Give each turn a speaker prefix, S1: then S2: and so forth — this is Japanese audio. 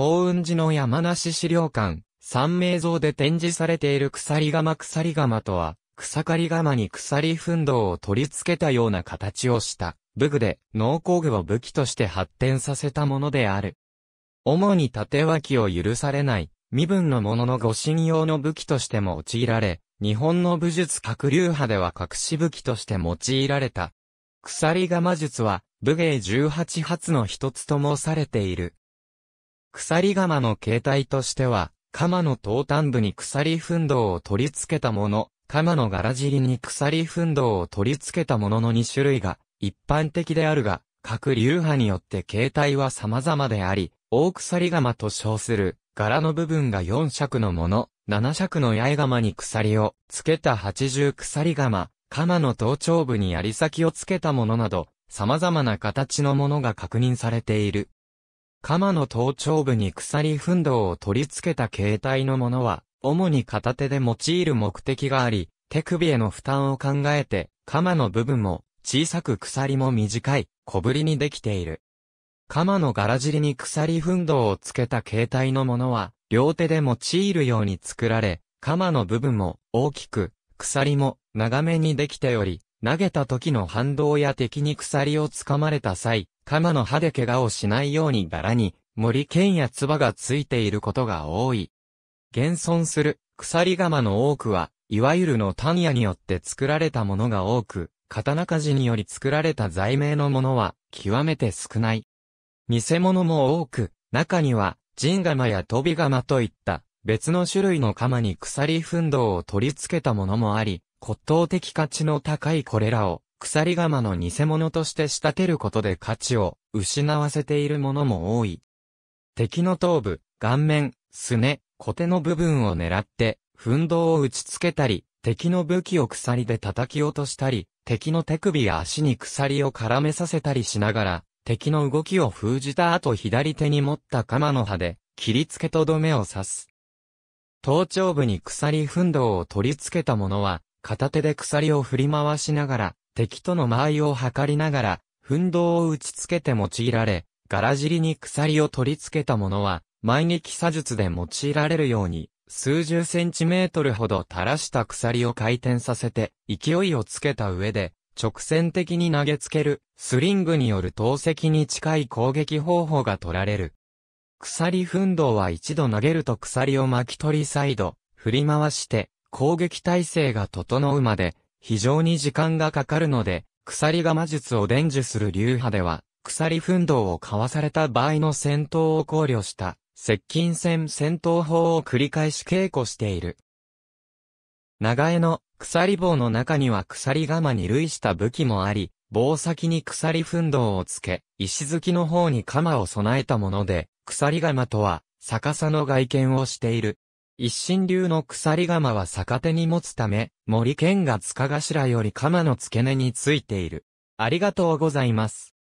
S1: 法雲寺の山梨資料館、三名像で展示されている鎖釜鎖釜とは、草刈り釜に鎖奮闘を取り付けたような形をした、武具で、農工具を武器として発展させたものである。主に縦脇を許されない、身分のものの護身用の武器としても用いられ、日本の武術各流派では隠し武器として用いられた。鎖釜術は、武芸18発の一つと申されている。鎖釜の形態としては、鎌の頭端部に鎖奮動を取り付けたもの、鎌の柄尻に鎖奮動を取り付けたものの2種類が一般的であるが、各流派によって形態は様々であり、大鎖釜と称する柄の部分が4尺のもの、7尺の八重釜に鎖を付けた80鎖釜、鎌の頭頂部に槍先を付けたものなど、様々な形のものが確認されている。鎌の頭頂部に鎖奮動を取り付けた形態のものは、主に片手で用いる目的があり、手首への負担を考えて、鎌の部分も、小さく鎖も短い、小ぶりにできている。鎌の柄尻に鎖奮動をつけた形態のものは、両手で用いるように作られ、鎌の部分も、大きく、鎖も、長めにできており、投げた時の反動や敵に鎖をつかまれた際、鎌の歯で怪我をしないように柄に森剣や唾がついていることが多い。現存する鎖鎌の多くは、いわゆるの単野によって作られたものが多く、刀鍛冶により作られた罪名のものは極めて少ない。偽物も多く、中には、神釜や飛び釜といった別の種類の鎌に鎖奮銅を取り付けたものもあり、骨董的価値の高いこれらを鎖釜の偽物として仕立てることで価値を失わせているものも多い。敵の頭部、顔面、すね、小手の部分を狙って、奮闘を打ちつけたり、敵の武器を鎖で叩き落としたり、敵の手首や足に鎖を絡めさせたりしながら、敵の動きを封じた後左手に持った鎌の刃で、切りつけとどめを刺す。頭頂部に鎖奮闘を取り付けた者は、片手で鎖を振り回しながら、敵との間合いを図りながら、奮動を打ち付けて用いられ、柄尻に鎖を取り付けたものは、前撃左術で用いられるように、数十センチメートルほど垂らした鎖を回転させて、勢いをつけた上で、直線的に投げつける、スリングによる投石に近い攻撃方法が取られる。鎖奮動は一度投げると鎖を巻き取り再度、振り回して、攻撃体制が整うまで、非常に時間がかかるので、鎖が魔術を伝授する流派では、鎖奮闘を交わされた場合の戦闘を考慮した、接近戦戦闘法を繰り返し稽古している。長江の鎖棒の中には鎖釜に類した武器もあり、棒先に鎖奮闘をつけ、石突きの方に鎌を備えたもので、鎖釜とは逆さの外見をしている。一心流の鎖釜は逆手に持つため、森健が塚頭より釜の付け根についている。ありがとうございます。